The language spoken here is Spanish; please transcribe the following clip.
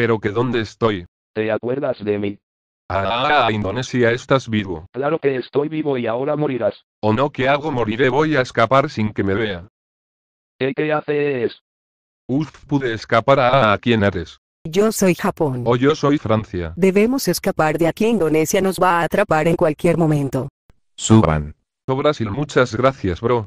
Pero que dónde estoy. ¿Te acuerdas de mí? Ah, Indonesia, estás vivo. Claro que estoy vivo y ahora morirás. O no, ¿Qué hago? Moriré, voy a escapar sin que me vea. ¿Qué, qué haces? Uf, pude escapar a, ah, a, quién eres. Yo soy Japón. O yo soy Francia. Debemos escapar de aquí. Indonesia nos va a atrapar en cualquier momento. Suban. Oh, Brasil, muchas gracias, bro.